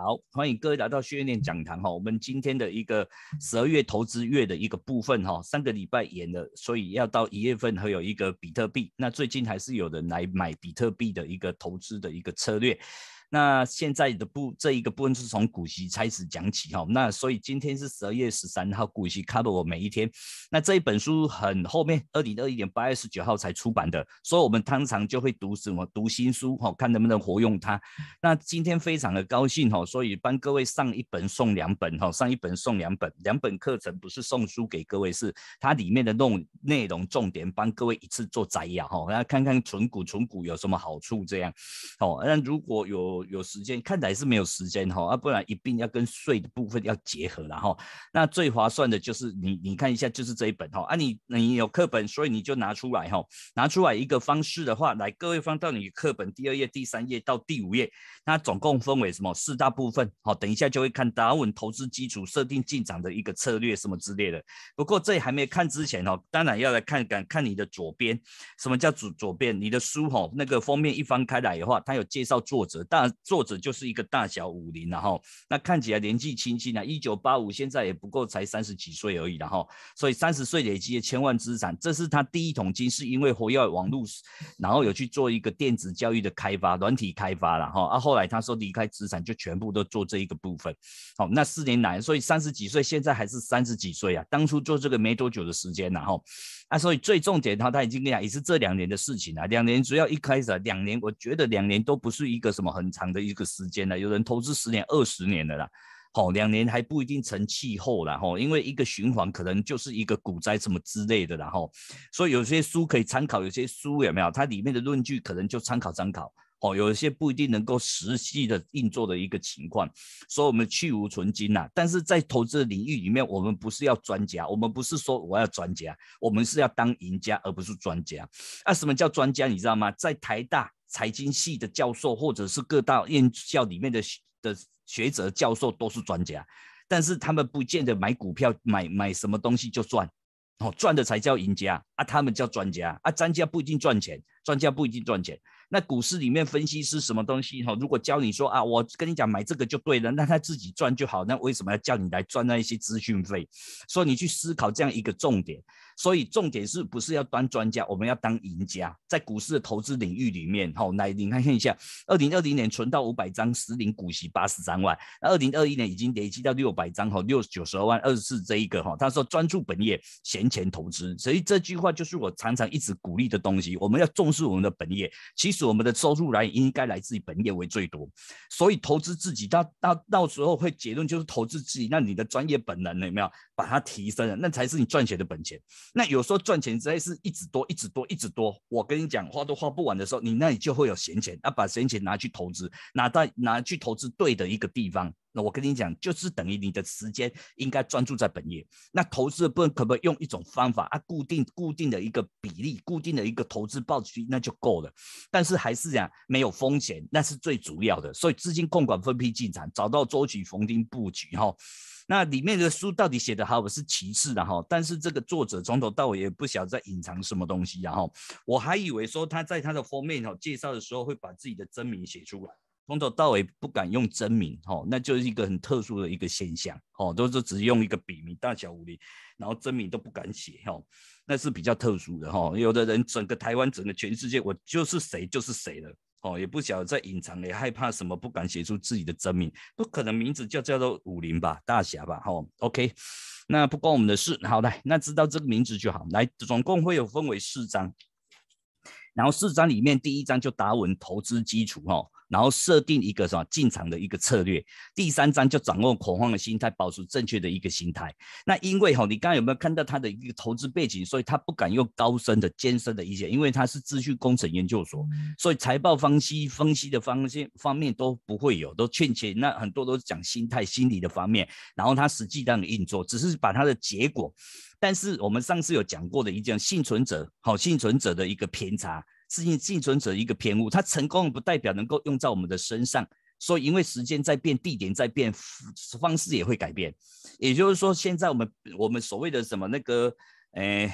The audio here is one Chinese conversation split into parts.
好，欢迎各位来到训练讲堂哈。我们今天的一个十二月投资月的一个部分哈，上个礼拜演了，所以要到一月份会有一个比特币。那最近还是有人来买比特币的一个投资的一个策略。那现在的部这一个部分是从股息开始讲起哈，那所以今天是十二月十三号，股息 cover 每一天。那这一本书很后面二零二一年八月十九号才出版的，所以我们通常就会读什么读新书哈，看能不能活用它。那今天非常的高兴哈，所以帮各位上一本送两本哈，上一本送两本，两本课程不是送书给各位，是它里面的弄内容重点帮各位一次做摘要哈，来看看存股存股有什么好处这样。好，那如果有。有时间看来是没有时间哈，啊不然一并要跟税的部分要结合然后，那最划算的就是你你看一下就是这一本哈啊你你有课本所以你就拿出来哈拿出来一个方式的话来各位翻到你课本第二页第三页到第五页，那总共分为什么四大部分好等一下就会看打稳投资基础设定进场的一个策略什么之类的，不过这还没看之前哦，当然要来看看看你的左边什么叫左左边你的书哈那个封面一翻开来的话，它有介绍作者当然。作者就是一个大小五零，然后那看起来年纪轻轻啊，一九八五，现在也不过才三十几岁而已，然后所以三十岁累积的千万资产，这是他第一桶金，是因为活跃网络，然后有去做一个电子教育的开发，软体开发了哈，啊后来他说离开资产就全部都做这一个部分，好，那四年来，所以三十几岁，现在还是三十几岁啊，当初做这个没多久的时间，然后。啊，所以最重点，他他已经跟你讲，也是这两年的事情了。两年主要一开始，两年我觉得两年都不是一个什么很长的一个时间了。有人投资十年、二十年的啦，好，两年还不一定成气候了，吼，因为一个循环可能就是一个股灾什么之类的，然后，所以有些书可以参考，有些书有没有？它里面的论据可能就参考参考。哦，有一些不一定能够实际的运作的一个情况，所以我们去无存金呐。但是在投资领域里面，我们不是要专家，我们不是说我要专家，我们是要当赢家，而不是专家。啊，什么叫专家？你知道吗？在台大财经系的教授，或者是各大院校里面的的学者教授都是专家，但是他们不见得买股票买买什么东西就赚，哦，赚的才叫赢家啊，他们叫专家啊，专家不一定赚钱，专家不一定赚钱。那股市里面分析师什么东西？哈，如果教你说啊，我跟你讲买这个就对了，那他自己赚就好，那为什么要叫你来赚那一些资讯费？所以你去思考这样一个重点。所以重点是不是要当专家？我们要当赢家。在股市的投资领域里面，好，来，你看一下，二零二零年存到五百张，十零股息八十三万。那二零二一年已经累积到六百张，哈，六九十二万二十四这一个，哈，他说专注本业，闲钱投资。所以这句话就是我常常一直鼓励的东西。我们要重视我们的本业。其实我们的收入来应该来自于本业为最多。所以投资自己，到到到时候会结论就是投资自己。那你的专业本能有没有把它提升了？那才是你赚钱的本钱。那有时候赚钱之类是一直多，一直多，一直多。我跟你讲，花都花不完的时候，你那里就会有闲钱。啊，把闲钱拿去投资，拿到拿去投资对的一个地方。那我跟你讲，就是等于你的时间应该专注在本业。那投资不可不用一种方法啊，固定固定的一个比例，固定的一个投资报出那就够了。但是还是讲没有风险，那是最主要的。所以资金控管分批进场，找到周期逢丁布局哈。那里面的书到底写的好，是其次的哈，但是这个作者从头到尾也不晓得在隐藏什么东西然后我还以为说他在他的封面哦介绍的时候会把自己的真名写出来，从头到尾不敢用真名哈，那就是一个很特殊的一个现象哈，都是只用一个笔名大小五零，然后真名都不敢写哈，那是比较特殊的哈，有的人整个台湾整个全世界我就是谁就是谁了。哦，也不想在隐藏也害怕什么不敢写出自己的真名，不可能名字就叫做武林吧，大侠吧，哦 o k 那不关我们的事，好的，那知道这个名字就好，来，总共会有分为四章，然后四章里面第一章就达文投资基础，哦。然后设定一个什么进场的一个策略。第三章就掌握恐慌的心态，保持正确的一个心态。那因为哈，你刚刚有没有看到他的一个投资背景？所以他不敢用高深的艰深的意些，因为他是资讯工程研究所，所以财报分析分析的方向方面都不会有，都欠缺。那很多都是讲心态心理的方面，然后他实际上你运做，只是把他的结果。但是我们上次有讲过的一件幸存者，好幸存者的一个偏差。自应竞争者一个偏误，它成功不代表能够用在我们的身上，所以因为时间在变，地点在变，方式也会改变。也就是说，现在我们我们所谓的什么那个，诶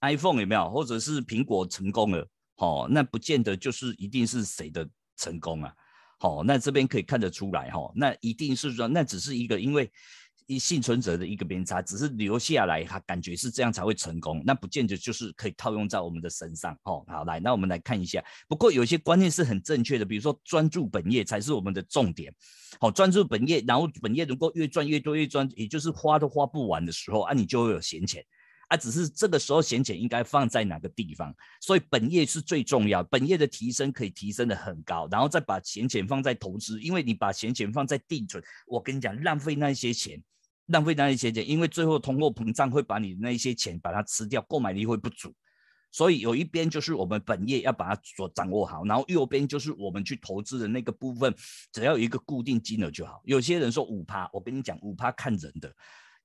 ，iPhone 有没有？或者是苹果成功了，好，那不见得就是一定是谁的成功啊。好，那这边可以看得出来，哈，那一定是说，那只是一个因为。一幸存者的一个偏差，只是留下来，他感觉是这样才会成功，那不见得就是可以套用在我们的身上。哦，好，来，那我们来看一下。不过有些观念是很正确的，比如说专注本业才是我们的重点。好，专注本业，然后本业能够越赚越多，越赚也就是花都花不完的时候啊，你就会有闲钱啊。只是这个时候闲钱应该放在哪个地方？所以本业是最重要本业的提升可以提升的很高，然后再把闲钱放在投资，因为你把闲钱放在定存，我跟你讲，浪费那些钱。浪费那一些钱，因为最后通货膨胀会把你那一些钱把它吃掉，购买力会不足。所以有一边就是我们本业要把它所掌握好，然后右边就是我们去投资的那个部分，只要有一个固定金额就好。有些人说五趴，我跟你讲，五趴看人的。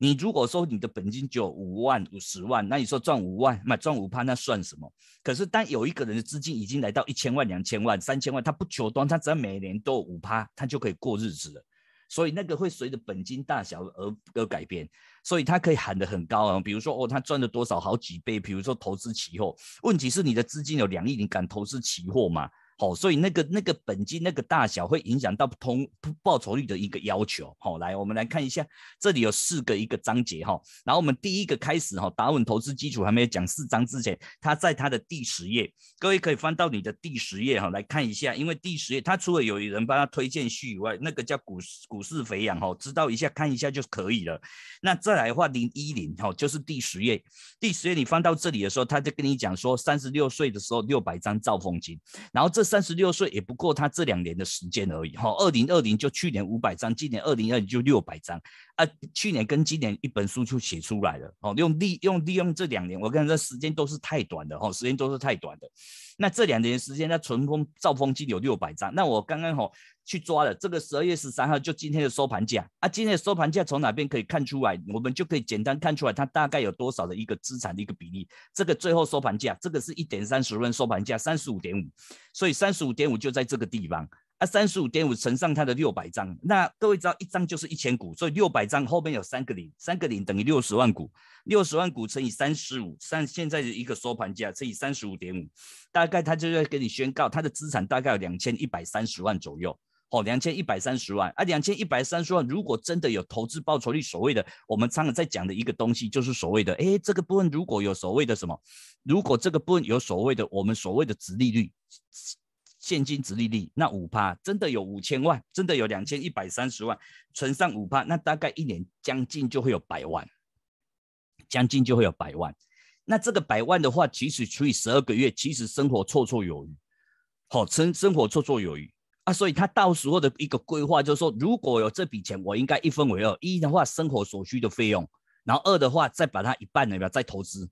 你如果说你的本金就五万、五十万，那你说赚五万，买赚五趴，那算什么？可是当有一个人的资金已经来到一千万、两千万、三千万，他不求多，他只要每年都有五趴，他就可以过日子了。所以那个会随着本金大小而而改变，所以他可以喊得很高啊。比如说，哦，他赚了多少好几倍？比如说投资期货，问题是你的资金有两亿，你敢投资期货吗？好，所以那个那个本金那个大小会影响到通报酬率的一个要求。好，来我们来看一下，这里有四个一个章节哈。然后我们第一个开始哈，打稳投资基础，还没有讲四章之前，他在他的第十页，各位可以翻到你的第十页哈，来看一下，因为第十页他除了有人帮他推荐序以外，那个叫股股市肥羊哈，知道一下看一下就可以了。那再来话零一零哈，就是第十页，第十页你翻到这里的时候，他就跟你讲说，三十六岁的时候六百张兆风金，然后这。三十六岁也不过他这两年的时间而已哈，二零二零就去年五百张，今年二零二零就六百张。啊，去年跟今年一本书就写出来了哦，用利用利用这两年，我跟你说时间都是太短的哦，时间都是太短的。那这两年时间，那存风造风机有六百张，那我刚刚哦去抓了这个十二月十三号就今天的收盘价啊，今天的收盘价从哪边可以看出来？我们就可以简单看出来它大概有多少的一个资产的一个比例。这个最后收盘价，这个是一点三十分收盘价三十五点五，所以三十五点五就在这个地方。啊，三十五点五乘上它的六百张，那各位知道一张就是一千股，所以六百张后面有三个零，三个零等于六十万股，六十万股乘以三十五，三现在的一个收盘价乘以三十五点五，大概他就要给你宣告他的资产大概有两千一百三十万左右，哦，两千一百三十万，啊，两千一百三十万，如果真的有投资报酬率，所谓的我们常常在讲的一个东西，就是所谓的，哎，这个部分如果有所谓的什么，如果这个部分有所谓的我们所谓的值利率。现金值利率那五趴真的有五千万，真的有两千一百三十万，存上五趴，那大概一年将近就会有百万，将近就会有百万。那这个百万的话，其实除以十二个月，其实生活绰绰有余，好，生生活绰绰有余啊。所以他到时候的一个规划就是说，如果有这笔钱，我应该一分为二，一的话生活所需的费用，然后二的话再把它一半要不要再投资？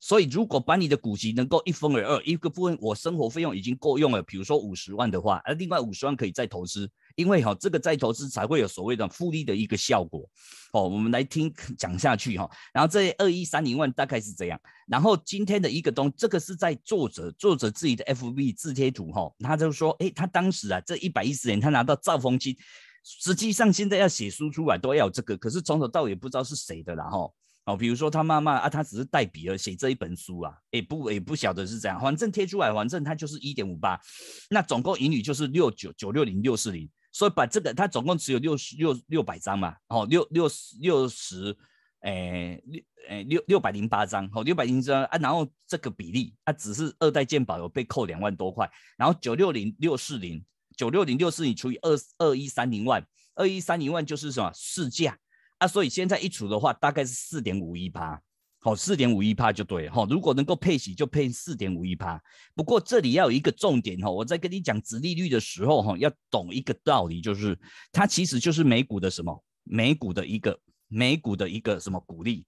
所以，如果把你的股息能够一分为二，一个部分我生活费用已经够用了，比如说五十万的话，而另外五十万可以再投资，因为哈这个再投资才会有所谓的复利的一个效果。哦，我们来听讲下去哈。然后这二亿三零万大概是这样。然后今天的一个东，这个是在作者作者自己的 FB 自贴图哈，他就说，哎，他当时啊这一百一十年他拿到兆丰金，实际上现在要写书出来都要这个，可是从头到尾不知道是谁的，然后。哦，比如说他妈妈啊，他只是代笔而写这一本书啊，也不也不晓得是这样，反正贴出来，反正他就是一点五八，那总共盈余就是六九九六零六四零，所以把这个他总共只有六十六六百张嘛，哦六六六十六十，哎六哎六六百零八张，好六百零张啊，然后这个比例啊只是二代鉴宝有被扣两万多块，然后九六零六四零九六零六四零除以二二一三零万，二一三零万就是什么市价。啊，所以现在一除的话，大概是四点五一趴，好，四点五一趴就对哈。如果能够配息，就配四点五一趴。不过这里要有一个重点哈，我在跟你讲殖利率的时候哈，要懂一个道理，就是它其实就是美股的什么？美股的一个美股的一个什么股利？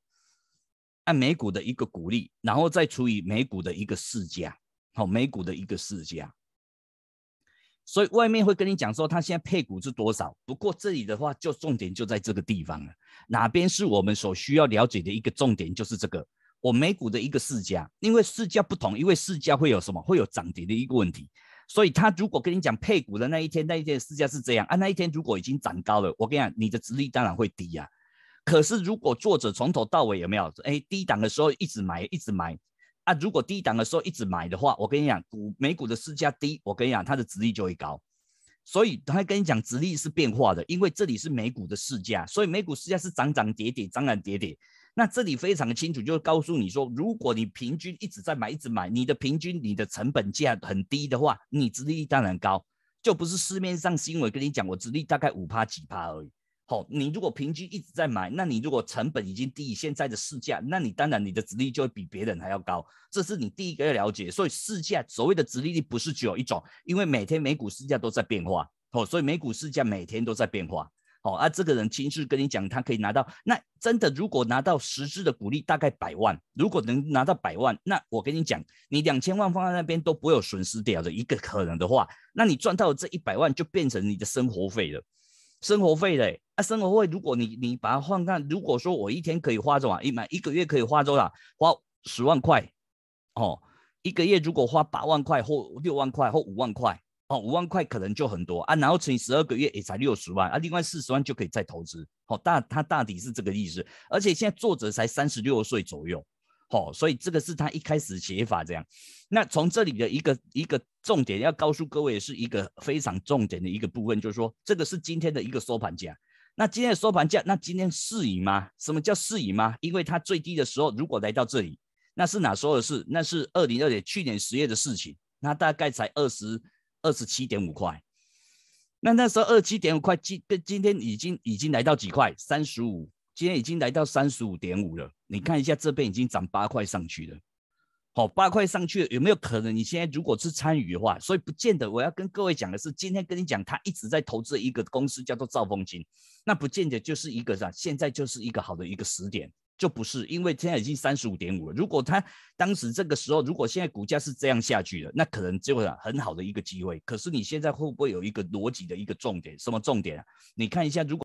按美股的一个股利，然后再除以美股的一个市价，好，美股的一个市价。所以外面会跟你讲说，他现在配股是多少？不过这里的话，就重点就在这个地方了。哪边是我们所需要了解的一个重点，就是这个我每股的一个市价。因为市价不同，因为市价会有什么？会有涨跌的一个问题。所以他如果跟你讲配股的那一天，那一天市价是这样啊。那一天如果已经涨高了，我跟你讲，你的值利当然会低呀。可是如果作者从头到尾有没有？哎，低档的时候一直买，一直买。啊，如果低档的时候一直买的话，我跟你讲，股美股的市价低，我跟你讲它的值利就会高。所以，他跟你讲值利是变化的，因为这里是美股的市价，所以美股市价是涨涨跌跌，涨涨跌跌。那这里非常的清楚，就是告诉你说，如果你平均一直在买，一直买，你的平均你的成本价很低的话，你值利当然高，就不是市面上新闻跟你讲，我值利大概五帕几帕而已。哦，你如果平均一直在买，那你如果成本已经低于现在的市价，那你当然你的值利就会比别人还要高，这是你第一个要了解。所以市价所谓的值利率不是只有一种，因为每天每股市价都在变化，哦，所以每股市价每天都在变化，哦，啊，这个人亲自跟你讲，他可以拿到，那真的如果拿到实质的股利大概百万，如果能拿到百万，那我跟你讲，你两千万放在那边都不会有损失掉的一个可能的话，那你赚到这一百万就变成你的生活费了。生活费嘞，啊，生活费，如果你你把它换看，如果说我一天可以花多少，一买一个月可以花多少，花十万块，哦，一个月如果花八万块或六万块或五万块，哦，五万块可能就很多啊，然后乘以十二个月也才六十万啊，另外四十万就可以再投资，好大他大抵是这个意思，而且现在作者才三十六岁左右。好，所以这个是他一开始写法这样。那从这里的一个一个重点要告诉各位，是一个非常重点的一个部分，就是说这个是今天的一个收盘价。那今天的收盘价，那今天适宜吗？什么叫适宜吗？因为它最低的时候，如果来到这里，那是哪时候的事？那是二零二零去年十月的事情，那大概才二十二十七点五块。那那时候二七点五块，今今天已经已经来到几块？三十五。今天已经来到三十五点五了，你看一下这边已经涨八块上去了，好，八块上去了有没有可能？你现在如果是参与的话，所以不见得。我要跟各位讲的是，今天跟你讲，他一直在投资一个公司叫做兆丰金，那不见得就是一个啥，现在就是一个好的一个时点，就不是因为现在已经三十五点五了。如果他当时这个时候，如果现在股价是这样下去的，那可能就是很好的一个机会。可是你现在会不会有一个逻辑的一个重点？什么重点啊？你看一下，如果。